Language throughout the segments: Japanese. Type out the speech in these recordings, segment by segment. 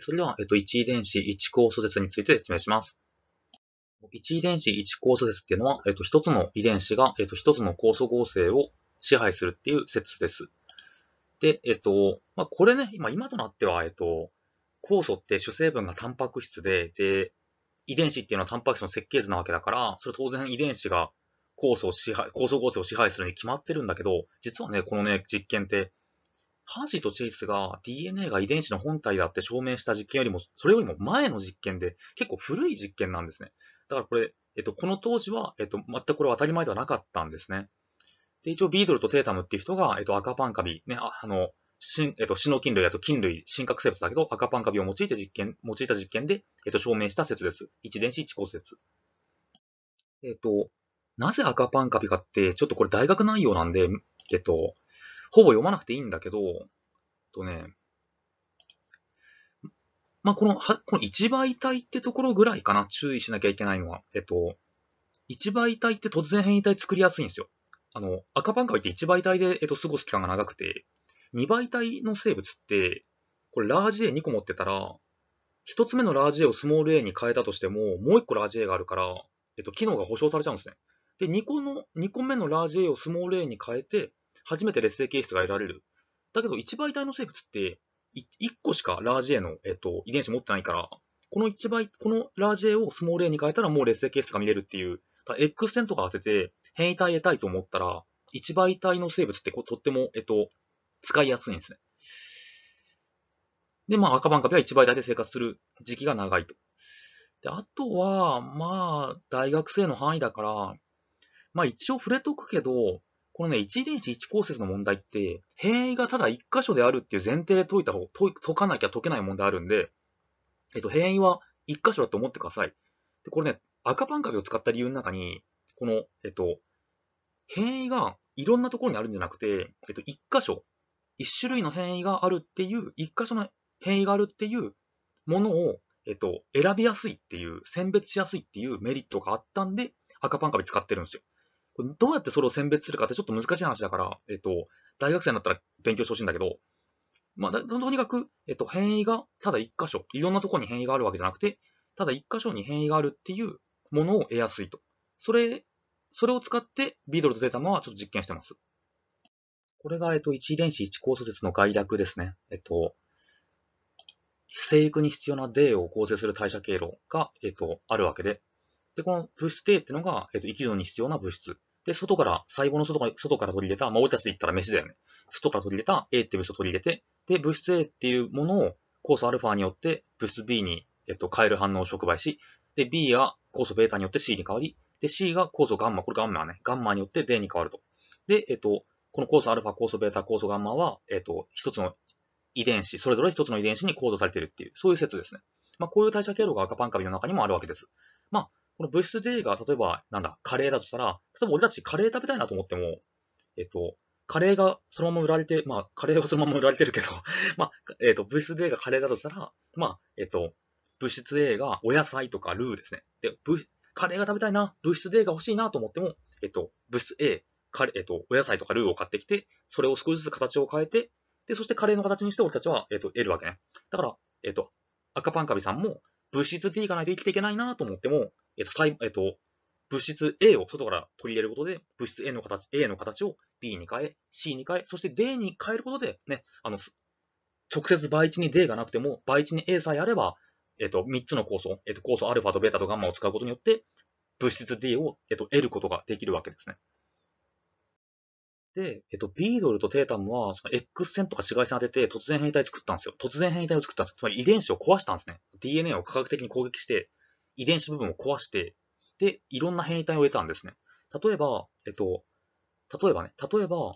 それでは、えっと、1遺伝子1酵素説について説明します。1遺伝子1酵素説っていうのは、えっと、1つの遺伝子が、えっと、1つの酵素合成を支配するっていう説です。で、えっと、まあ、これね、今、今となっては、えっと、酵素って主成分がタンパク質で、で、遺伝子っていうのはタンパク質の設計図なわけだから、それ当然遺伝子が酵素を支配、酵素合成を支配するに決まってるんだけど、実はね、このね、実験ってハーシーとチェイスが DNA が遺伝子の本体だって証明した実験よりも、それよりも前の実験で、結構古い実験なんですね。だからこれ、えっと、この当時は、えっと、全くこれは当たり前ではなかったんですね。で、一応ビードルとテータムっていう人が、えっと、赤パンカビ、ね、あの、新、えっと、死の菌類だと菌類、真核生物だけど、赤パンカビを用いて実験、用いた実験で、えっと、証明した説です。一電子一個説。えっと、なぜ赤パンカビかって、ちょっとこれ大学内容なんで、えっと、ほぼ読まなくていいんだけど、とね、まあ、この、は、この一倍体ってところぐらいかな、注意しなきゃいけないのは。えっと、一倍体って突然変異体作りやすいんですよ。あの、赤パンカイって一倍体で、えっと、過ごす期間が長くて、二倍体の生物って、これラージ A2 個持ってたら、一つ目のラージ A をスモール A に変えたとしても、もう一個ラージ A があるから、えっと、機能が保証されちゃうんですね。で、2個の、2個目のラージ A をスモール A に変えて、初めて劣勢形質が得られる。だけど、1倍体の生物って、1個しかラージ A の、えっと、遺伝子持ってないから、この1倍、このラージ A をスモール A に変えたらもう劣勢形質が見れるっていう、だ X 線とか当てて変異体得たいと思ったら、1倍体の生物ってとっても、えっと、使いやすいんですね。で、まあ赤番カビは1倍体で生活する時期が長いと。で、あとは、まあ、大学生の範囲だから、まあ一応触れとくけど、このね、101構成の問題って、変異がただ1箇所であるっていう前提で解いた方、解かなきゃ解けない問題あるんで、えっと、変異は1箇所だと思ってください。で、これね、赤パン壁を使った理由の中に、この、えっと、変異がいろんなところにあるんじゃなくて、えっと、1箇所、1種類の変異があるっていう、1箇所の変異があるっていうものを、えっと、選びやすいっていう、選別しやすいっていうメリットがあったんで、赤パン壁使ってるんですよ。どうやってそれを選別するかってちょっと難しい話だから、えっと、大学生になったら勉強してほしいんだけど、まあ、とにかく、えっと、変異がただ一箇所、いろんなところに変異があるわけじゃなくて、ただ一箇所に変異があるっていうものを得やすいと。それ、それを使ってビードルとデータマはちょっと実験してます。これが、えっと、一遺伝子一構素説の概略ですね。えっと、生育に必要な D を構成する代謝経路が、えっと、あるわけで、で、この物質 D っていうのが、えっと、生きるのに必要な物質。で、外から、細胞の外から外から取り入れた、まあ、俺たちで言ったら飯だよね。外から取り入れた A っていう物質を取り入れて、で、物質 A っていうものを酵素 α によって物質 B に、えっと、変える反応を触媒し、で、B は酵素 β によって C に変わり、で、C が酵素ガンマ、これガンマね、ガンマによって D に変わると。で、えっと、この酵素 α、酵素 β、酵素ガンマは、えっと、一つの遺伝子、それぞれ一つの遺伝子に構造されているっていう、そういう説ですね。まあ、こういう代謝経路が赤パンカビの中にもあるわけです。まあ、この物質定が、例えば、なんだ、カレーだとしたら、例えば俺たちカレー食べたいなと思っても、えっと、カレーがそのまま売られて、まあ、カレーはそのまま売られてるけど まあ、えっ、と、物質 A がカレーだとしたら、まあ、えっ、と、物質 A がお野菜とかルーですね。で、カレーが食べたいな、物質 A が欲しいなと思っても、えっ、と、物質 A、カレー、えっ、と、お野菜とかルーを買ってきて、それを少しずつ形を変えて、で、そしてカレーの形にして俺たちは、えっ、と、得るわけね。だから、えっ、と、赤パンカビさんも、物質 D がないと生きていけないなと思っても、えっと、えっと、物質 A を外から取り入れることで、物質 A の形 A の形を B に変え、C に変え、そして D に変えることで、ね、あの、直接倍値に D がなくても、倍値に A さえあれば、えっと、3つの酵素、えっと、酵素 α と β とマを使うことによって、物質 D を、えっと、得ることができるわけですね。で、えっと、ビードルとテータムは、その X 線とか紫外線当てて突然変異体作ったんですよ。突然変異体を作ったんですよ。つまり遺伝子を壊したんですね。DNA を科学的に攻撃して、遺伝子部分を壊して、で、いろんな変異体を得たんですね。例えば、えっと、例えばね、例えば、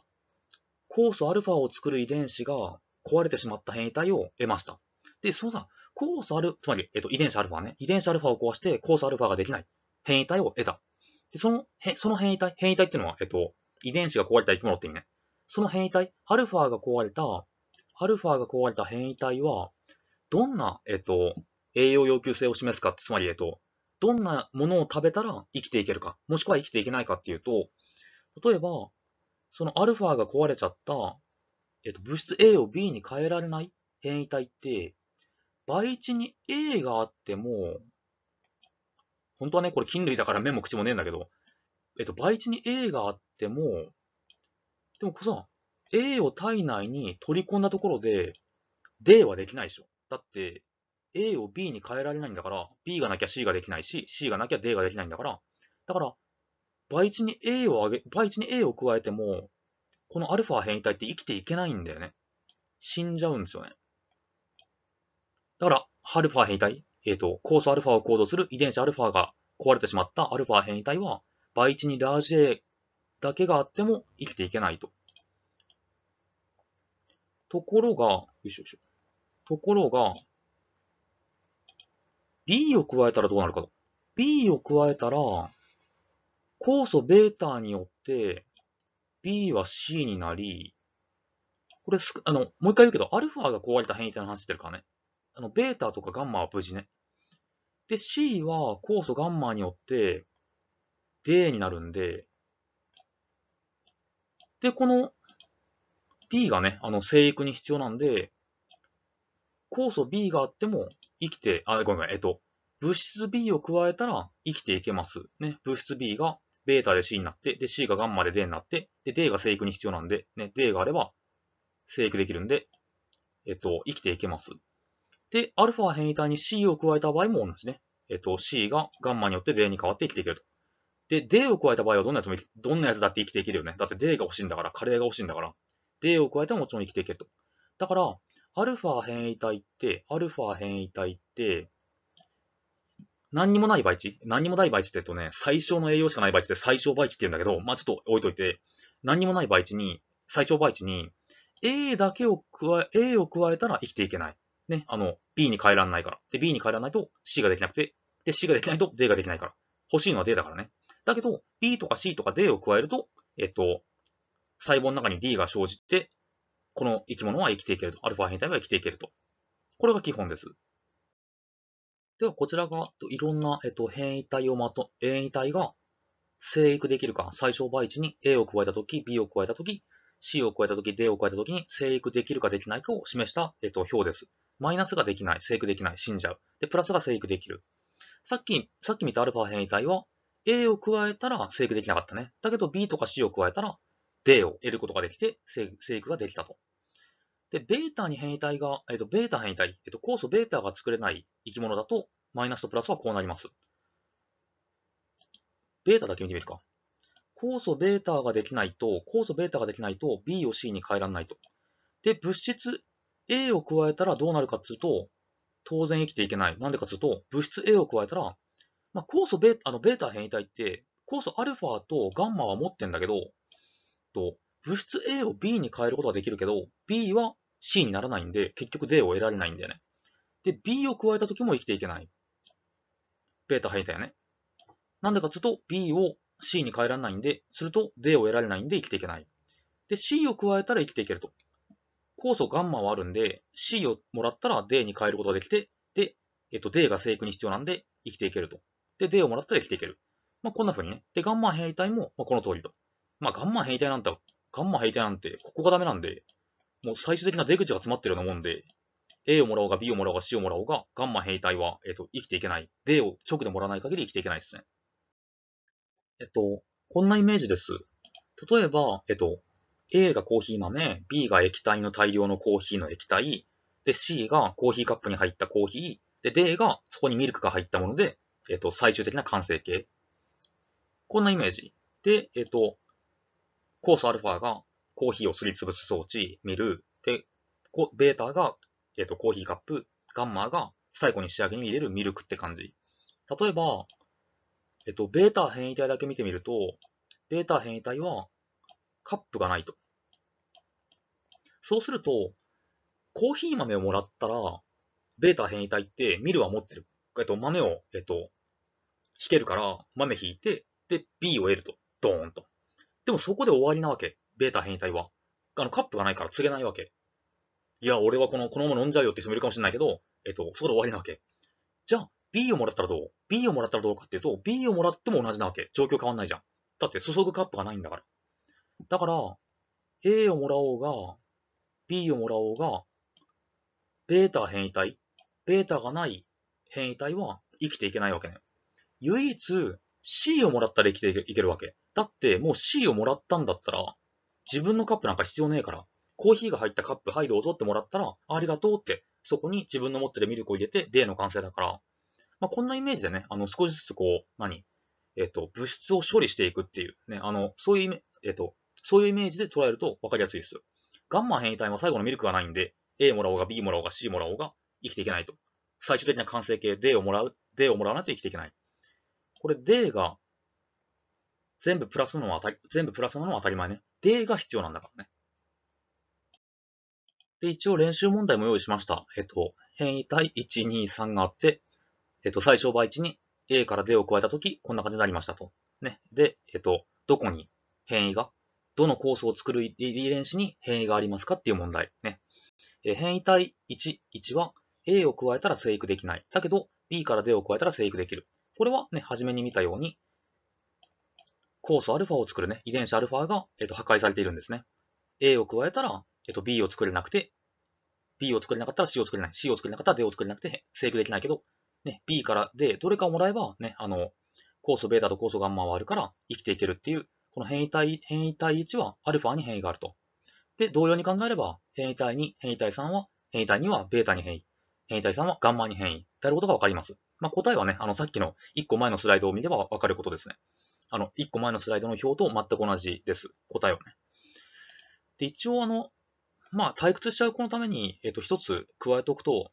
酵素アルファを作る遺伝子が壊れてしまった変異体を得ました。で、そのさ、酵素アル、つまり、えっと、遺伝子アルファね、遺伝子アルファを壊して酵素アルファができない変異体を得た。で、その、その変異体、変異体っていうのは、えっと、遺伝子が壊れた生き物って意味ね。その変異体、アルファが壊れた、アルファが壊れた変異体は、どんな、えっと、栄養要求性を示すか、つまり、えっと、どんなものを食べたら生きていけるか、もしくは生きていけないかっていうと、例えば、そのアルファが壊れちゃった、えっと、物質 A を B に変えられない変異体って、倍値に A があっても、本当はね、これ菌類だから目も口もねえんだけど、えっと、倍値に A があっても、でもこさ、A を体内に取り込んだところで、D はできないでしょ。だって、A を B に変えられないんだから、B がなきゃ C ができないし、C がなきゃ D ができないんだから、だから、倍値に A を上げ、倍値に A を加えても、この α 変異体って生きていけないんだよね。死んじゃうんですよね。だから、α 変異体、えっ、ー、と、酵素 α を行動する遺伝子 α が壊れてしまった α 変異体は、倍値にラージ A だけがあっても生きていけないと。ところが、よいしょよいしょ。ところが、B を加えたらどうなるかと。B を加えたら、酵素 β によって、B は C になり、これす、あの、もう一回言うけど、アルファが壊れた変異体の話してるからね。あの、ベータとかガンマは無事ね。で、C は酵素ガンマによって、D になるんで、で、この D がね、あの、生育に必要なんで、酵素 B があっても、生きて、あ、ごめんごめん、えっと、物質 B を加えたら生きていけます。ね、物質 B がベータで C になって、で C がガンマで D になって、で D が生育に必要なんで、ね、D があれば生育できるんで、えっと、生きていけます。で、アルファ変異体に C を加えた場合も同じね。えっと、C がガンマによって D に変わって生きていけると。で、D を加えた場合はどんなやつも、どんなやつだって生きていけるよね。だって D が欲しいんだから、カレーが欲しいんだから。D を加えてももちろん生きていけると。だから、アルファ変異体って、アルファ変異体って、何にもない倍値何にもない倍値って言うとね、最小の栄養しかない倍値って最小倍値って言うんだけど、まあちょっと置いといて、何にもない倍値に、最小倍値に、A だけを加え、A を加えたら生きていけない。ね、あの、B に変えらんないから。で、B に変えらんないと C ができなくて、で、C ができないと D ができないから。欲しいのは D だからね。だけど、B とか C とか D を加えると、えっと、細胞の中に D が生じて、この生き物は生きていけると。アルファ変態は生きていけると。これが基本です。では、こちらが、いろんな、えっと、変異体をまと、変異体が生育できるか、最小倍値に A を加えたとき、B を加えたとき、C を加えたとき、D を加えたときに生育できるかできないかを示した、えっと、表です。マイナスができない、生育できない、死んじゃう。で、プラスが生育できる。さっき、さっき見たアルファ変異体は、A を加えたら生育できなかったね。だけど B とか C を加えたらデを得ることができて、生育ができたと。で、ベータに変異体が、えっ、ー、と、ベータ変異体、えっ、ー、と、酵素ベータが作れない生き物だと、マイナスとプラスはこうなります。ベータだけ見てみるか。酵素ベータができないと、酵素ベータができないと B を C に変えられないと。で、物質 A を加えたらどうなるかっていうと、当然生きていけない。なんでかっていうと、物質 A を加えたら、まあ、酵素ベータ、あの、ベータ変異体って、酵素アルファとガンマは持ってんだけど、と、物質 A を B に変えることはできるけど、B は C にならないんで、結局 D を得られないんだよね。で、B を加えた時も生きていけない。ベータ入ったよね。なんでかというと、B を C に変えられないんで、すると D を得られないんで生きていけない。で、C を加えたら生きていけると。酵素ガンマはあるんで、C をもらったら D に変えることができて、で、えっと、D が生育に必要なんで生きていけると。で、D をもらったら生きていける。まあ、こんな風にね。で、ガンマ変異体も、まあ、この通りと。まあ、ガンマン兵隊なんて、ガンマ兵隊なんて、ここがダメなんで、もう最終的な出口が詰まってるようなもんで、A をもらおうが B をもらおうが C をもらおうが、ガンマ兵隊は、えっ、と、生きていけない。D を直でもらわない限り生きていけないですね。えっと、こんなイメージです。例えば、えっと、A がコーヒー豆、B が液体の大量のコーヒーの液体、で、C がコーヒーカップに入ったコーヒー、で、D がそこにミルクが入ったもので、えっと、最終的な完成形。こんなイメージ。で、えっと、酵素アルファがコーヒーをすりつぶす装置、ミル、で、ベータが、えっ、と、コーヒーカップ、ガンマが最後に仕上げに入れるミルクって感じ。例えば、えっ、と、ベータ変異体だけ見てみると、ベータ変異体はカップがないと。そうすると、コーヒー豆をもらったら、ベータ変異体ってミルは持ってる。えっと、豆を、えっと、引けるから、豆引いて、で、B を得ると。ドーンと。でもそこで終わりなわけ。ベータ変異体は。あの、カップがないから告げないわけ。いや、俺はこの、このまま飲んじゃうよって人もいるかもしれないけど、えっと、そこで終わりなわけ。じゃあ、B をもらったらどう ?B をもらったらどうかっていうと、B をもらっても同じなわけ。状況変わんないじゃん。だって注ぐカップがないんだから。だから、A をもらおうが、B をもらおうが、ベータ変異体、ベータがない変異体は生きていけないわけね。唯一、C をもらったら生きていけるわけ。だってもう C をもらったんだったら、自分のカップなんか必要ねえから、コーヒーが入ったカップ、はいどうぞってもらったら、ありがとうって、そこに自分の持ってるミルクを入れて、デーの完成だから、まあ、こんなイメージでね、あの、少しずつこう、何えっ、と、物質を処理していくっていう、ね、あの、そういうえっ、と、そういうイメージで捉えると分かりやすいです。ガンマ変異体は最後のミルクがないんで、A もらおうが B もらおうが C もらおうが生きていけないと。最終的な完成形 D をもらう、D をもらわないと生きていけない。これ D が全部プラスなのは当たり、全部プラスなのは当たり前ね。でが必要なんだからね。で、一応練習問題も用意しました。えっと、変異体1、2、3があって、えっと、最小倍値に A から D を加えたとき、こんな感じになりましたと。ね。で、えっと、どこに変異が、どの酵素を作る遺伝子に変異がありますかっていう問題。ね。え変異体1、1は A を加えたら生育できない。だけど、B から D を加えたら生育できる。これはね、初めに見たように、酵素ァを作るね、遺伝子アルファが、えっと破壊されているんですね。A を加えたら、えっと B を作れなくて、B を作れなかったら C を作れない。C を作れなかったら D を作れなくて、生育できないけど、ね、B から D、どれかをもらえば、ね、あの、酵素タと酵素マはあるから生きていけるっていう、この変異体、変異体1はアルファに変異があると。で、同様に考えれば、変異体2、変異体3は、変異体2はベータに変異。変異体3はガンマに変異。であることがわかります。まあ、答えはね、あの、さっきの1個前のスライドを見ればわかることですね。あの、1個前のスライドの表と全く同じです。答えはね。で、一応あの、まあ、退屈しちゃう子のために、えっと、一つ加えておくと、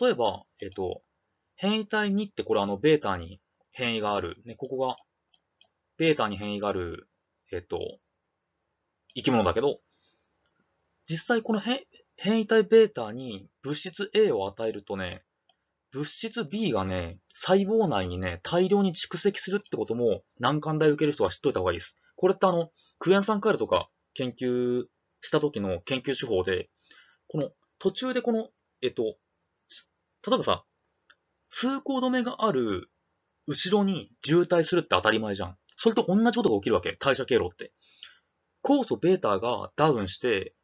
例えば、えっと、変異体2ってこれあの、ベータに変異がある。ね、ここが、ベータに変異がある、えっと、生き物だけど、実際この変異体ベータに物質 A を与えるとね、物質 B がね、細胞内にね、大量に蓄積するってことも、難関大受ける人は知っといた方がいいです。これってあの、クエン酸カエルとか研究した時の研究手法で、この途中でこの、えっと、例えばさ、通行止めがある後ろに渋滞するって当たり前じゃん。それと同じことが起きるわけ、代謝経路って。酵素 β がダウンして、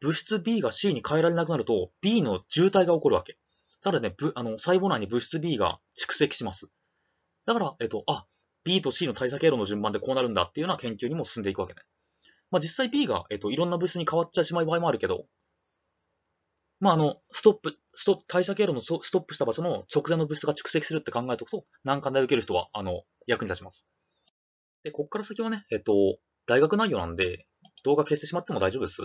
物質 B が C に変えられなくなると、B の渋滞が起こるわけ。ただね、あの、細胞内に物質 B が蓄積します。だから、えっと、あ、B と C の対策経路の順番でこうなるんだっていうような研究にも進んでいくわけね。まあ、実際 B が、えっと、いろんな物質に変わっちゃしまう場合もあるけど、まあ、あの、ストップ、スト代謝経路のストップした場所の直前の物質が蓄積するって考えておくと、難関で受ける人は、あの、役に立ちます。で、こっから先はね、えっと、大学内容なんで、動画消してしまっても大丈夫です。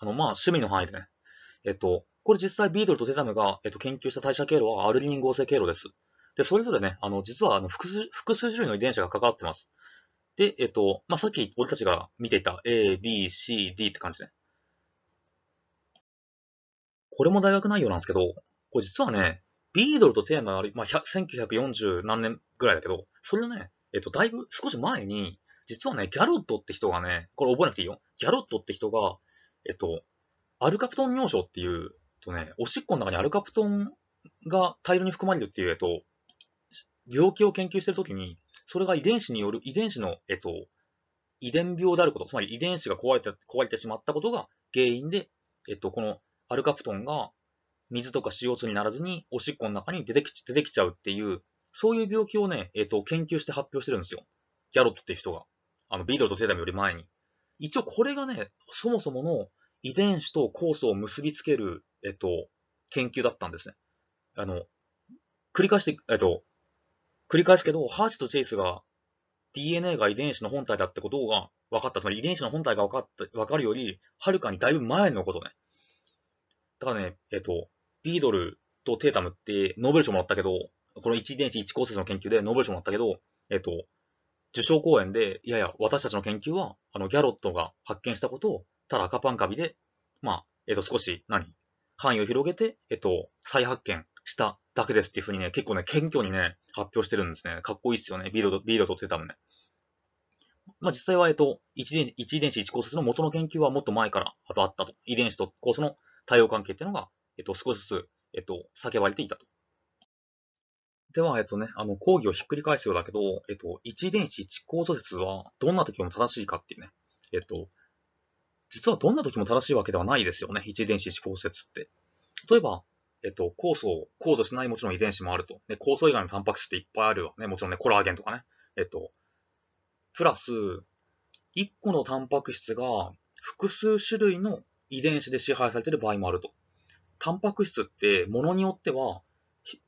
あの、まあ、趣味の範囲でね、えっと、これ実際ビードルとテザムが、えっと、研究した代謝経路はアルギニン合成経路です。で、それぞれね、あの、実はあの複数複数種類の遺伝子が関わってます。で、えっと、まあ、さっき俺たちが見ていた A、B、C、D って感じね。これも大学内容なんですけど、これ実はね、ビードルとテーマがあまあ、1940何年ぐらいだけど、それをね、えっと、だいぶ少し前に、実はね、ギャロットって人がね、これ覚えなくていいよ。ギャロットって人が、えっと、アルカプトン尿症っていう、とね、おしっこの中にアルカプトンが大量に含まれるっていう、えっと、病気を研究してるときに、それが遺伝子による、遺伝子の、えっと、遺伝病であること、つまり遺伝子が壊れて壊れてしまったことが原因で、えっと、このアルカプトンが水とか CO2 にならずにおしっこの中に出てき出てきちゃうっていう、そういう病気をね、えっと、研究して発表してるんですよ。ギャロットっていう人が。あの、ビートルとセダムより前に。一応これがね、そもそもの遺伝子と酵素を結びつけるえっと、研究だったんですね。あの、繰り返して、えっと、繰り返すけど、ハーチとチェイスが DNA が遺伝子の本体だってことが分かった。つまり遺伝子の本体が分かった、分かるより、はるかにだいぶ前のことね。だからね、えっと、ビードルとテータムってノーベル賞もらったけど、この1遺伝子1構成の研究でノーベル賞もらったけど、えっと、受賞講演で、いやいや、私たちの研究は、あの、ギャロットが発見したことを、ただ赤パンカビで、まあ、えっと、少し、何範囲を広げて、えっと、再発見しただけですっていうふうにね、結構ね、謙虚にね、発表してるんですね。かっこいいっすよね。ビード、ビードとってたもんね。まあ、実際は、えっと、一電子、一電子一構成の元の研究はもっと前からあったと。遺伝子と交素の対応関係っていうのが、えっと、少しずつ、えっと、叫ばれていたと。では、えっとね、あの、講義をひっくり返すようだけど、えっと、一電子一交素説は、どんな時も正しいかっていうね、えっと、実はどんな時も正しいわけではないですよね。一遺伝子思考説って。例えば、えっと、酵素、を、酵素しないもちろん遺伝子もあると。ね、酵素以外のタンパク質っていっぱいあるよ。ね、もちろんね、コラーゲンとかね。えっと、プラス、1個のタンパク質が複数種類の遺伝子で支配されている場合もあると。タンパク質って、ものによっては、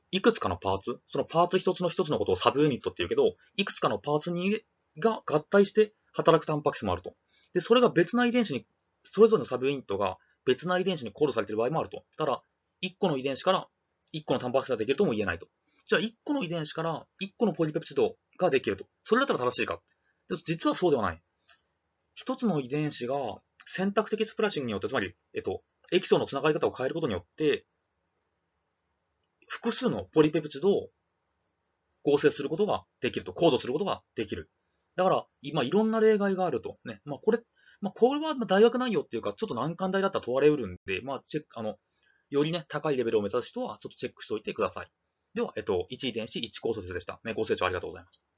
いくつかのパーツ、そのパーツ一つの一つのことをサブユニットっていうけど、いくつかのパーツにが合体して働くタンパク質もあると。で、それが別な遺伝子にそれぞれのサブユニットが別な遺伝子にコードされている場合もあると。ただ、1個の遺伝子から1個のタンパク質ができるとも言えないと。じゃあ1個の遺伝子から1個のポリペプチドができると。それだったら正しいか。で実はそうではない。1つの遺伝子が選択的スプラッシングによって、つまり、えっと、エキソのつながり方を変えることによって、複数のポリペプチドを合成することができると。コードすることができる。だから、今いろんな例外があると。ね。まあこれ、まあ、これは大学内容っていうか、ちょっと難関大だったら問われうるんで、まあ、チェック、あの、よりね、高いレベルを目指す人は、ちょっとチェックしておいてください。では、えっと、1遺伝子、1高察でした。ね、ご清聴ありがとうございました。